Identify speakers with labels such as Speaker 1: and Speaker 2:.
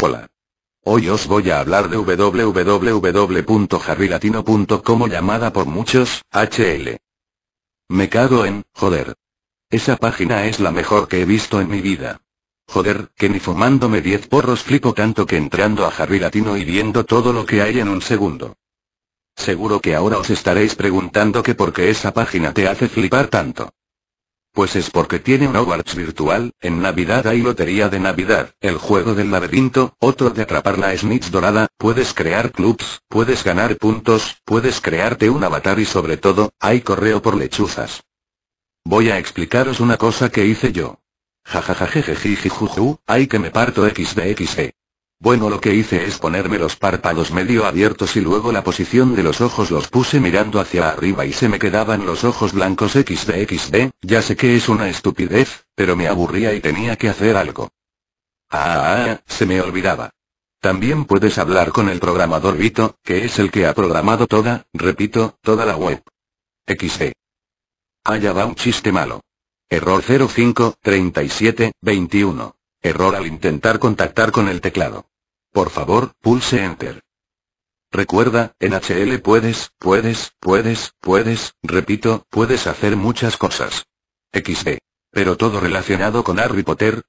Speaker 1: Hola. Hoy os voy a hablar de www.jarrilatino.com llamada por muchos, HL. Me cago en, joder. Esa página es la mejor que he visto en mi vida. Joder, que ni fumándome 10 porros flipo tanto que entrando a Harry Latino y viendo todo lo que hay en un segundo. Seguro que ahora os estaréis preguntando que por qué esa página te hace flipar tanto. Pues es porque tiene un Hogwarts virtual, en Navidad hay Lotería de Navidad, el juego del laberinto, otro de atrapar la snitch dorada, puedes crear clubs, puedes ganar puntos, puedes crearte un avatar y sobre todo, hay correo por lechuzas. Voy a explicaros una cosa que hice yo. ju, hay que me parto xdxd. Bueno, lo que hice es ponerme los párpados medio abiertos y luego la posición de los ojos los puse mirando hacia arriba y se me quedaban los ojos blancos xdxd, ya sé que es una estupidez, pero me aburría y tenía que hacer algo. Ah, ah, se me olvidaba. También puedes hablar con el programador Vito, que es el que ha programado toda, repito, toda la web. XD. Allá va un chiste malo. Error 05, 37, 21. Error al intentar contactar con el teclado. Por favor, pulse Enter. Recuerda, en HL puedes, puedes, puedes, puedes, repito, puedes hacer muchas cosas. XD. Pero todo relacionado con Harry Potter,